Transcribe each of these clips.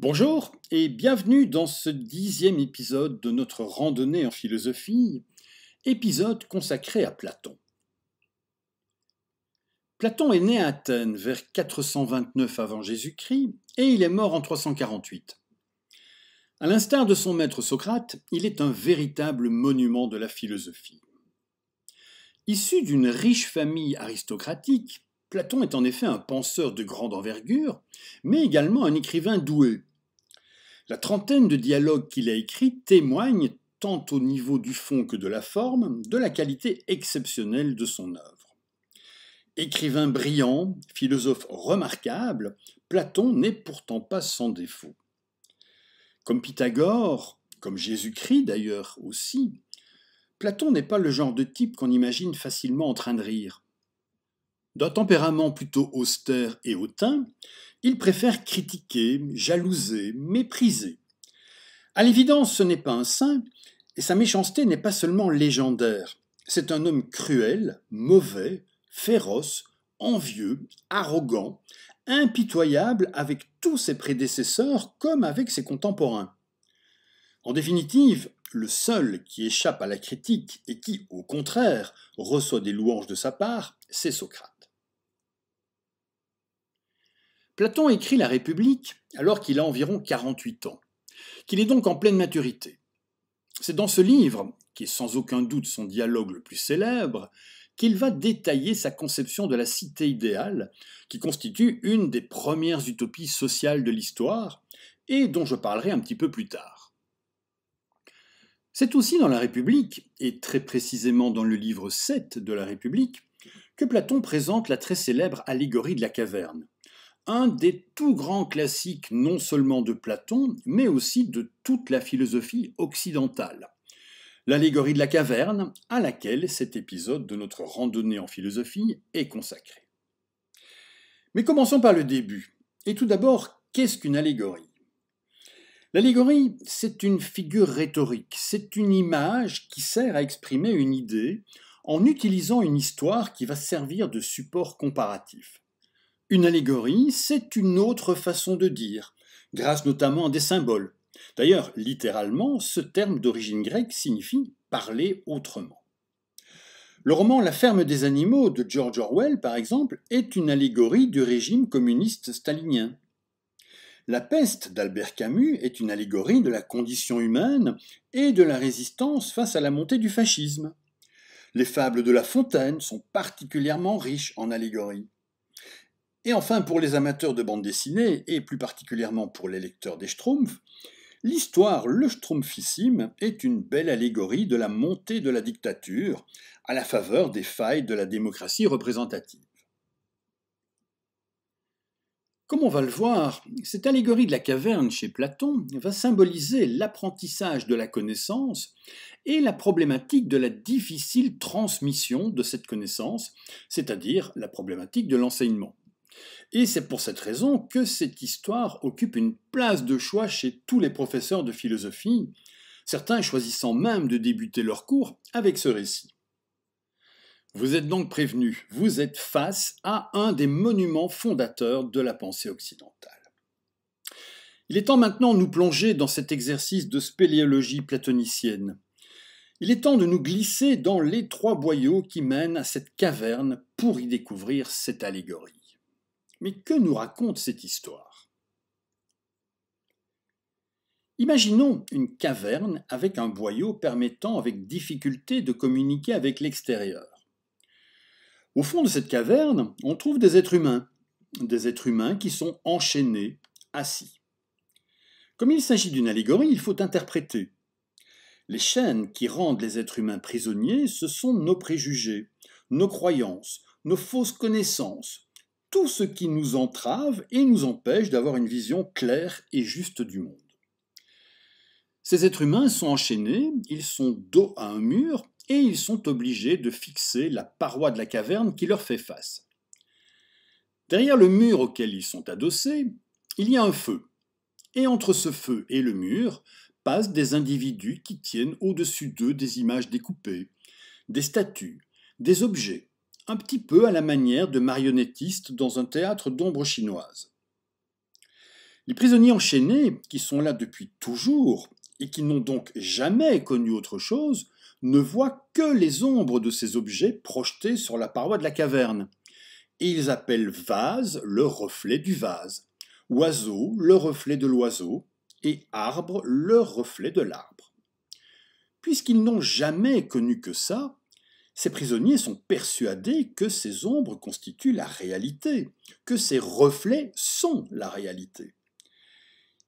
Bonjour et bienvenue dans ce dixième épisode de notre randonnée en philosophie, épisode consacré à Platon. Platon est né à Athènes vers 429 avant Jésus-Christ et il est mort en 348. À l'instar de son maître Socrate, il est un véritable monument de la philosophie. Issu d'une riche famille aristocratique, Platon est en effet un penseur de grande envergure, mais également un écrivain doué, la trentaine de dialogues qu'il a écrits témoignent, tant au niveau du fond que de la forme, de la qualité exceptionnelle de son œuvre. Écrivain brillant, philosophe remarquable, Platon n'est pourtant pas sans défaut. Comme Pythagore, comme Jésus-Christ d'ailleurs aussi, Platon n'est pas le genre de type qu'on imagine facilement en train de rire. D'un tempérament plutôt austère et hautain, il préfère critiquer, jalouser, mépriser. À l'évidence, ce n'est pas un saint, et sa méchanceté n'est pas seulement légendaire. C'est un homme cruel, mauvais, féroce, envieux, arrogant, impitoyable avec tous ses prédécesseurs comme avec ses contemporains. En définitive, le seul qui échappe à la critique et qui, au contraire, reçoit des louanges de sa part, c'est Socrate. Platon écrit La République alors qu'il a environ 48 ans, qu'il est donc en pleine maturité. C'est dans ce livre, qui est sans aucun doute son dialogue le plus célèbre, qu'il va détailler sa conception de la cité idéale, qui constitue une des premières utopies sociales de l'histoire, et dont je parlerai un petit peu plus tard. C'est aussi dans la République, et très précisément dans le livre 7 de la République, que Platon présente la très célèbre allégorie de la caverne, un des tout grands classiques non seulement de Platon, mais aussi de toute la philosophie occidentale. L'allégorie de la caverne, à laquelle cet épisode de notre randonnée en philosophie est consacré. Mais commençons par le début. Et tout d'abord, qu'est-ce qu'une allégorie L'allégorie, c'est une figure rhétorique, c'est une image qui sert à exprimer une idée en utilisant une histoire qui va servir de support comparatif. Une allégorie, c'est une autre façon de dire, grâce notamment à des symboles. D'ailleurs, littéralement, ce terme d'origine grecque signifie parler autrement. Le roman La ferme des animaux de George Orwell, par exemple, est une allégorie du régime communiste stalinien. La peste d'Albert Camus est une allégorie de la condition humaine et de la résistance face à la montée du fascisme. Les fables de La Fontaine sont particulièrement riches en allégories. Et enfin, pour les amateurs de bande dessinée, et plus particulièrement pour les lecteurs des Schtroumpfs, l'histoire Le Schtroumpfissime est une belle allégorie de la montée de la dictature à la faveur des failles de la démocratie représentative. Comme on va le voir, cette allégorie de la caverne chez Platon va symboliser l'apprentissage de la connaissance et la problématique de la difficile transmission de cette connaissance, c'est-à-dire la problématique de l'enseignement. Et c'est pour cette raison que cette histoire occupe une place de choix chez tous les professeurs de philosophie, certains choisissant même de débuter leur cours avec ce récit. Vous êtes donc prévenu, vous êtes face à un des monuments fondateurs de la pensée occidentale. Il est temps maintenant de nous plonger dans cet exercice de spéléologie platonicienne. Il est temps de nous glisser dans les trois boyaux qui mènent à cette caverne pour y découvrir cette allégorie. Mais que nous raconte cette histoire Imaginons une caverne avec un boyau permettant avec difficulté de communiquer avec l'extérieur. Au fond de cette caverne, on trouve des êtres humains, des êtres humains qui sont enchaînés, assis. Comme il s'agit d'une allégorie, il faut interpréter. Les chaînes qui rendent les êtres humains prisonniers, ce sont nos préjugés, nos croyances, nos fausses connaissances, tout ce qui nous entrave et nous empêche d'avoir une vision claire et juste du monde. Ces êtres humains sont enchaînés, ils sont dos à un mur et ils sont obligés de fixer la paroi de la caverne qui leur fait face. Derrière le mur auquel ils sont adossés, il y a un feu. Et entre ce feu et le mur passent des individus qui tiennent au-dessus d'eux des images découpées, des statues, des objets, un petit peu à la manière de marionnettistes dans un théâtre d'ombre chinoise. Les prisonniers enchaînés, qui sont là depuis toujours et qui n'ont donc jamais connu autre chose, ne voient que les ombres de ces objets projetés sur la paroi de la caverne. Et ils appellent vase le reflet du vase, oiseau le reflet de l'oiseau, et arbre le reflet de l'arbre. Puisqu'ils n'ont jamais connu que ça, ces prisonniers sont persuadés que ces ombres constituent la réalité, que ces reflets sont la réalité.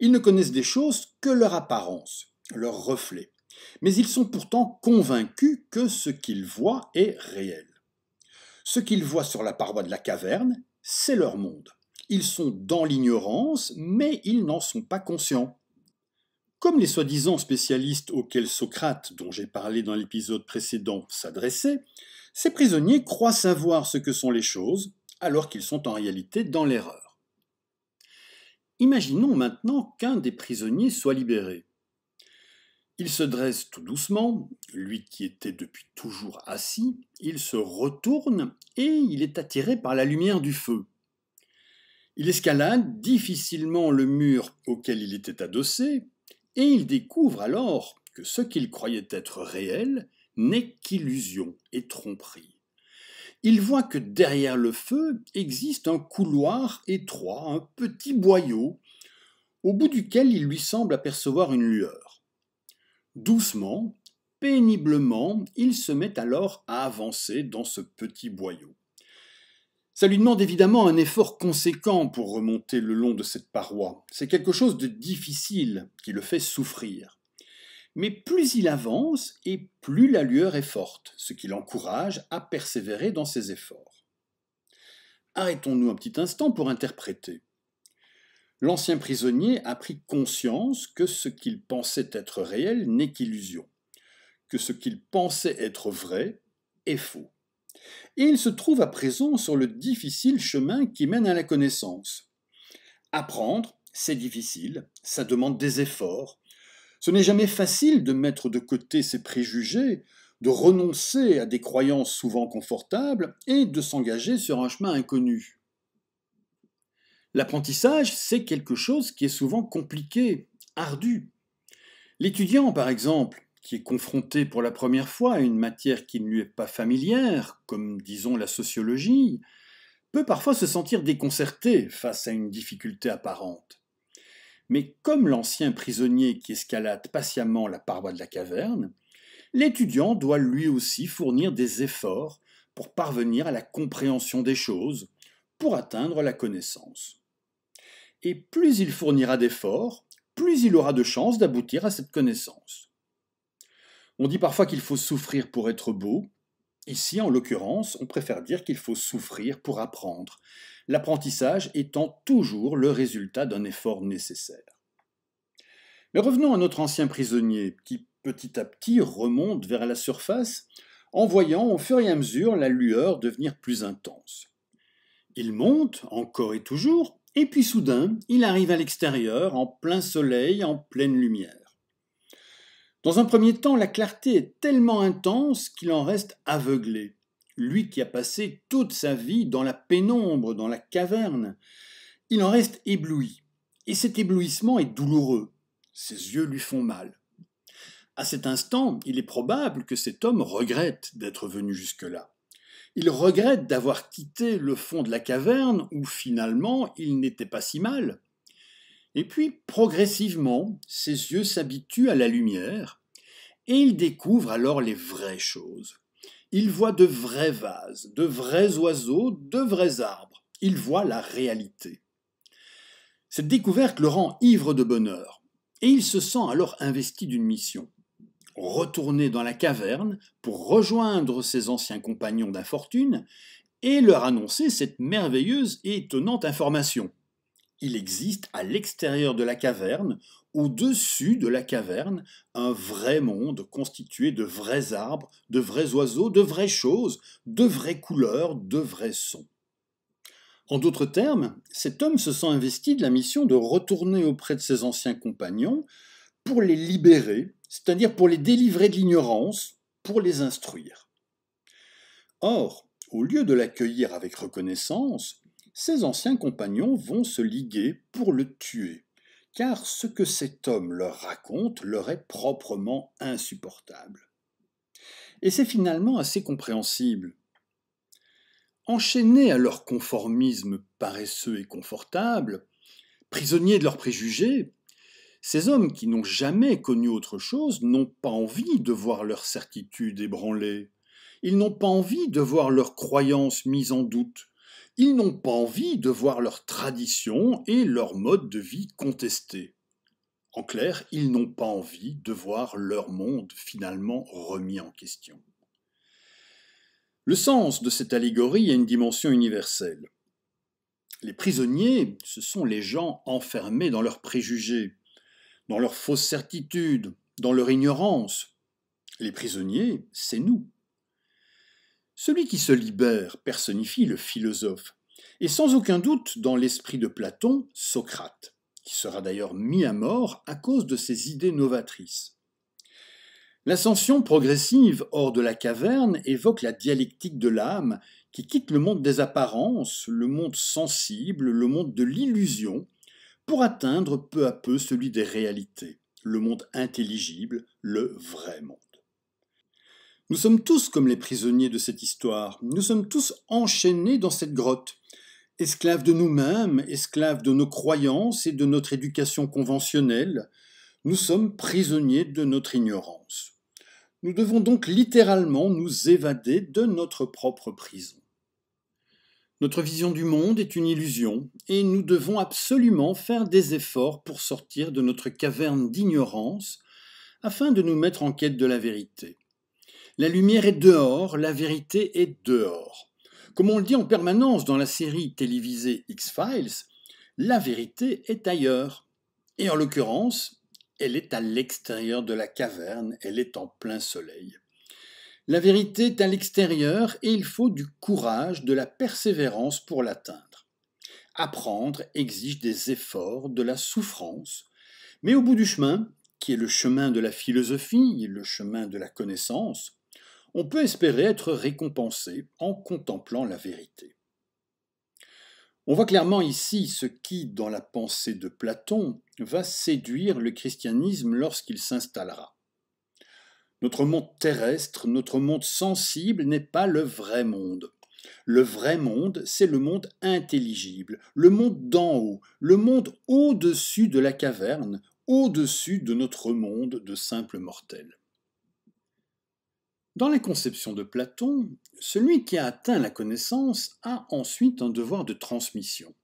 Ils ne connaissent des choses que leur apparence, leurs reflets, mais ils sont pourtant convaincus que ce qu'ils voient est réel. Ce qu'ils voient sur la paroi de la caverne, c'est leur monde. Ils sont dans l'ignorance, mais ils n'en sont pas conscients. Comme les soi-disant spécialistes auxquels Socrate, dont j'ai parlé dans l'épisode précédent, s'adressait, ces prisonniers croient savoir ce que sont les choses, alors qu'ils sont en réalité dans l'erreur. Imaginons maintenant qu'un des prisonniers soit libéré. Il se dresse tout doucement, lui qui était depuis toujours assis, il se retourne et il est attiré par la lumière du feu. Il escalade difficilement le mur auquel il était adossé, et il découvre alors que ce qu'il croyait être réel n'est qu'illusion et tromperie. Il voit que derrière le feu existe un couloir étroit, un petit boyau, au bout duquel il lui semble apercevoir une lueur. Doucement, péniblement, il se met alors à avancer dans ce petit boyau. Ça lui demande évidemment un effort conséquent pour remonter le long de cette paroi. C'est quelque chose de difficile qui le fait souffrir. Mais plus il avance et plus la lueur est forte, ce qui l'encourage à persévérer dans ses efforts. Arrêtons-nous un petit instant pour interpréter. L'ancien prisonnier a pris conscience que ce qu'il pensait être réel n'est qu'illusion, que ce qu'il pensait être vrai est faux. Et il se trouve à présent sur le difficile chemin qui mène à la connaissance. Apprendre, c'est difficile, ça demande des efforts. Ce n'est jamais facile de mettre de côté ses préjugés, de renoncer à des croyances souvent confortables et de s'engager sur un chemin inconnu. L'apprentissage, c'est quelque chose qui est souvent compliqué, ardu. L'étudiant, par exemple, qui est confronté pour la première fois à une matière qui ne lui est pas familière, comme disons la sociologie, peut parfois se sentir déconcerté face à une difficulté apparente. Mais comme l'ancien prisonnier qui escalade patiemment la paroi de la caverne, l'étudiant doit lui aussi fournir des efforts pour parvenir à la compréhension des choses, pour atteindre la connaissance. Et plus il fournira d'efforts, plus il aura de chances d'aboutir à cette connaissance. On dit parfois qu'il faut souffrir pour être beau. Ici, en l'occurrence, on préfère dire qu'il faut souffrir pour apprendre, l'apprentissage étant toujours le résultat d'un effort nécessaire. Mais revenons à notre ancien prisonnier, qui petit à petit remonte vers la surface, en voyant au fur et à mesure la lueur devenir plus intense. Il monte, encore et toujours, et puis soudain, il arrive à l'extérieur, en plein soleil, en pleine lumière. Dans un premier temps, la clarté est tellement intense qu'il en reste aveuglé. Lui qui a passé toute sa vie dans la pénombre, dans la caverne, il en reste ébloui. Et cet éblouissement est douloureux. Ses yeux lui font mal. À cet instant, il est probable que cet homme regrette d'être venu jusque-là. Il regrette d'avoir quitté le fond de la caverne où finalement il n'était pas si mal. Et puis, progressivement, ses yeux s'habituent à la lumière et il découvre alors les vraies choses. Il voit de vrais vases, de vrais oiseaux, de vrais arbres. Il voit la réalité. Cette découverte le rend ivre de bonheur et il se sent alors investi d'une mission. Retourner dans la caverne pour rejoindre ses anciens compagnons d'infortune et leur annoncer cette merveilleuse et étonnante information il existe à l'extérieur de la caverne, au-dessus de la caverne, un vrai monde constitué de vrais arbres, de vrais oiseaux, de vraies choses, de vraies couleurs, de vrais sons. En d'autres termes, cet homme se sent investi de la mission de retourner auprès de ses anciens compagnons pour les libérer, c'est-à-dire pour les délivrer de l'ignorance, pour les instruire. Or, au lieu de l'accueillir avec reconnaissance, ses anciens compagnons vont se liguer pour le tuer, car ce que cet homme leur raconte leur est proprement insupportable. Et c'est finalement assez compréhensible. Enchaînés à leur conformisme paresseux et confortable, prisonniers de leurs préjugés, ces hommes qui n'ont jamais connu autre chose n'ont pas envie de voir leur certitude ébranlée, ils n'ont pas envie de voir leurs croyances mise en doute, ils n'ont pas envie de voir leurs traditions et leur mode de vie contestés. En clair, ils n'ont pas envie de voir leur monde finalement remis en question. Le sens de cette allégorie a une dimension universelle. Les prisonniers, ce sont les gens enfermés dans leurs préjugés, dans leurs fausses certitudes, dans leur ignorance. Les prisonniers, c'est nous. Celui qui se libère personnifie le philosophe, et sans aucun doute, dans l'esprit de Platon, Socrate, qui sera d'ailleurs mis à mort à cause de ses idées novatrices. L'ascension progressive hors de la caverne évoque la dialectique de l'âme qui quitte le monde des apparences, le monde sensible, le monde de l'illusion, pour atteindre peu à peu celui des réalités, le monde intelligible, le vrai monde. Nous sommes tous comme les prisonniers de cette histoire, nous sommes tous enchaînés dans cette grotte, esclaves de nous-mêmes, esclaves de nos croyances et de notre éducation conventionnelle, nous sommes prisonniers de notre ignorance. Nous devons donc littéralement nous évader de notre propre prison. Notre vision du monde est une illusion et nous devons absolument faire des efforts pour sortir de notre caverne d'ignorance afin de nous mettre en quête de la vérité. La lumière est dehors, la vérité est dehors. Comme on le dit en permanence dans la série télévisée X-Files, la vérité est ailleurs. Et en l'occurrence, elle est à l'extérieur de la caverne, elle est en plein soleil. La vérité est à l'extérieur et il faut du courage, de la persévérance pour l'atteindre. Apprendre exige des efforts, de la souffrance, mais au bout du chemin, qui est le chemin de la philosophie, le chemin de la connaissance, on peut espérer être récompensé en contemplant la vérité. On voit clairement ici ce qui, dans la pensée de Platon, va séduire le christianisme lorsqu'il s'installera. Notre monde terrestre, notre monde sensible n'est pas le vrai monde. Le vrai monde, c'est le monde intelligible, le monde d'en haut, le monde au-dessus de la caverne, au-dessus de notre monde de simples mortels. Dans la conception de Platon, celui qui a atteint la connaissance a ensuite un devoir de transmission.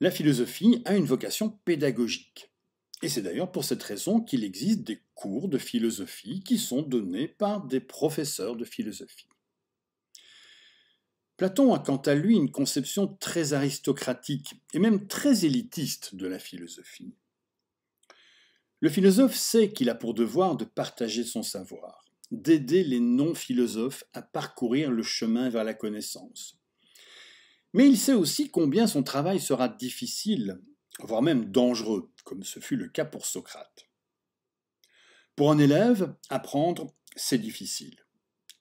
La philosophie a une vocation pédagogique. Et c'est d'ailleurs pour cette raison qu'il existe des cours de philosophie qui sont donnés par des professeurs de philosophie. Platon a quant à lui une conception très aristocratique et même très élitiste de la philosophie. Le philosophe sait qu'il a pour devoir de partager son savoir d'aider les non-philosophes à parcourir le chemin vers la connaissance. Mais il sait aussi combien son travail sera difficile, voire même dangereux, comme ce fut le cas pour Socrate. Pour un élève, apprendre, c'est difficile.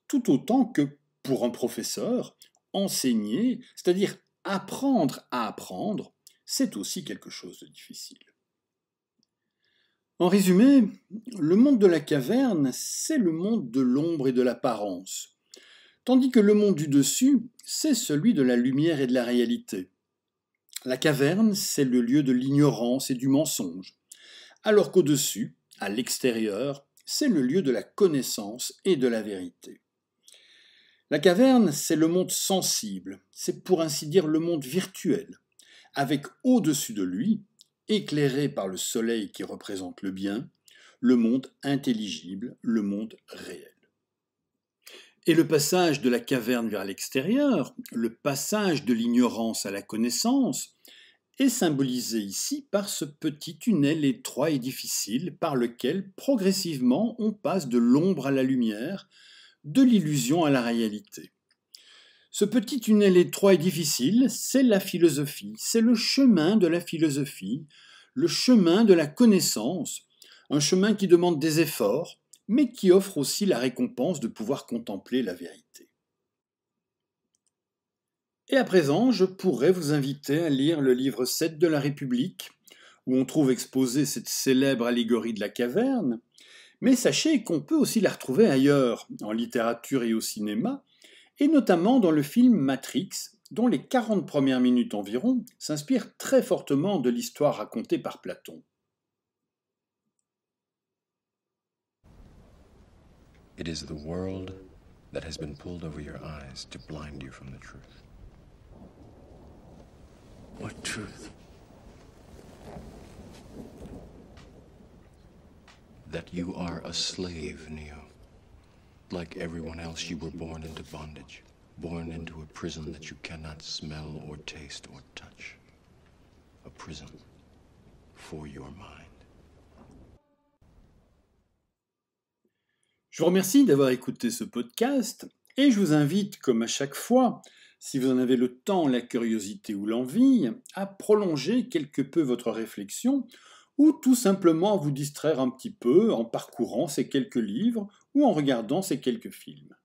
Tout autant que pour un professeur, enseigner, c'est-à-dire apprendre à apprendre, c'est aussi quelque chose de difficile. En résumé, le monde de la caverne, c'est le monde de l'ombre et de l'apparence, tandis que le monde du dessus, c'est celui de la lumière et de la réalité. La caverne, c'est le lieu de l'ignorance et du mensonge, alors qu'au-dessus, à l'extérieur, c'est le lieu de la connaissance et de la vérité. La caverne, c'est le monde sensible, c'est pour ainsi dire le monde virtuel, avec au-dessus de lui éclairé par le soleil qui représente le bien, le monde intelligible, le monde réel. Et le passage de la caverne vers l'extérieur, le passage de l'ignorance à la connaissance, est symbolisé ici par ce petit tunnel étroit et difficile par lequel progressivement on passe de l'ombre à la lumière, de l'illusion à la réalité. Ce petit tunnel étroit et difficile, c'est la philosophie, c'est le chemin de la philosophie, le chemin de la connaissance, un chemin qui demande des efforts, mais qui offre aussi la récompense de pouvoir contempler la vérité. Et à présent, je pourrais vous inviter à lire le livre 7 de la République, où on trouve exposée cette célèbre allégorie de la caverne, mais sachez qu'on peut aussi la retrouver ailleurs, en littérature et au cinéma, et notamment dans le film Matrix, dont les 40 premières minutes environ s'inspirent très fortement de l'histoire racontée par Platon. It is the world that has been pulled over your eyes to blind you from the truth. What truth? That you are a slave, Neo born born prison prison Je vous remercie d'avoir écouté ce podcast et je vous invite, comme à chaque fois, si vous en avez le temps, la curiosité ou l'envie, à prolonger quelque peu votre réflexion ou tout simplement à vous distraire un petit peu en parcourant ces quelques livres ou en regardant ces quelques films.